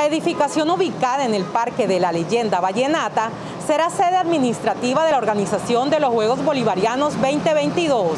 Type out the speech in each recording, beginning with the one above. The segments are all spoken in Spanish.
La edificación ubicada en el Parque de la Leyenda Vallenata será sede administrativa de la Organización de los Juegos Bolivarianos 2022.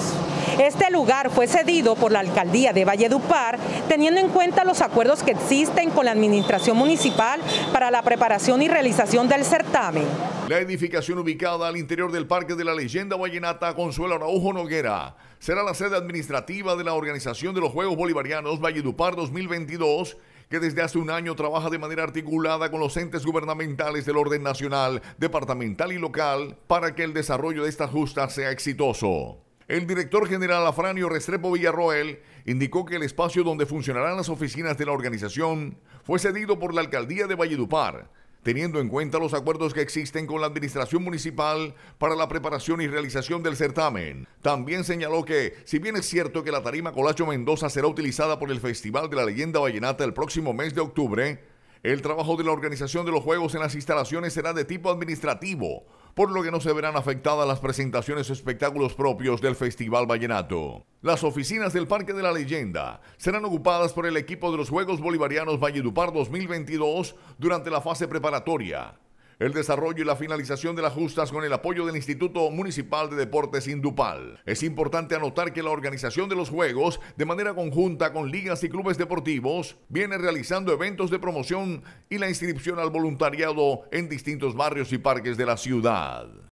Este lugar fue cedido por la Alcaldía de Valledupar, teniendo en cuenta los acuerdos que existen con la Administración Municipal para la preparación y realización del certamen. La edificación ubicada al interior del Parque de la Leyenda Vallenata Consuelo Araujo Noguera será la sede administrativa de la Organización de los Juegos Bolivarianos Valledupar 2022 que desde hace un año trabaja de manera articulada con los entes gubernamentales del orden nacional, departamental y local para que el desarrollo de esta justa sea exitoso. El director general Afranio Restrepo Villarroel indicó que el espacio donde funcionarán las oficinas de la organización fue cedido por la alcaldía de Valledupar teniendo en cuenta los acuerdos que existen con la Administración Municipal para la preparación y realización del certamen. También señaló que, si bien es cierto que la tarima Colacho Mendoza será utilizada por el Festival de la Leyenda Vallenata el próximo mes de octubre, el trabajo de la organización de los Juegos en las instalaciones será de tipo administrativo, por lo que no se verán afectadas las presentaciones o espectáculos propios del Festival Vallenato. Las oficinas del Parque de la Leyenda serán ocupadas por el equipo de los Juegos Bolivarianos Valledupar 2022 durante la fase preparatoria el desarrollo y la finalización de las justas con el apoyo del Instituto Municipal de Deportes Indupal. Es importante anotar que la organización de los Juegos, de manera conjunta con ligas y clubes deportivos, viene realizando eventos de promoción y la inscripción al voluntariado en distintos barrios y parques de la ciudad.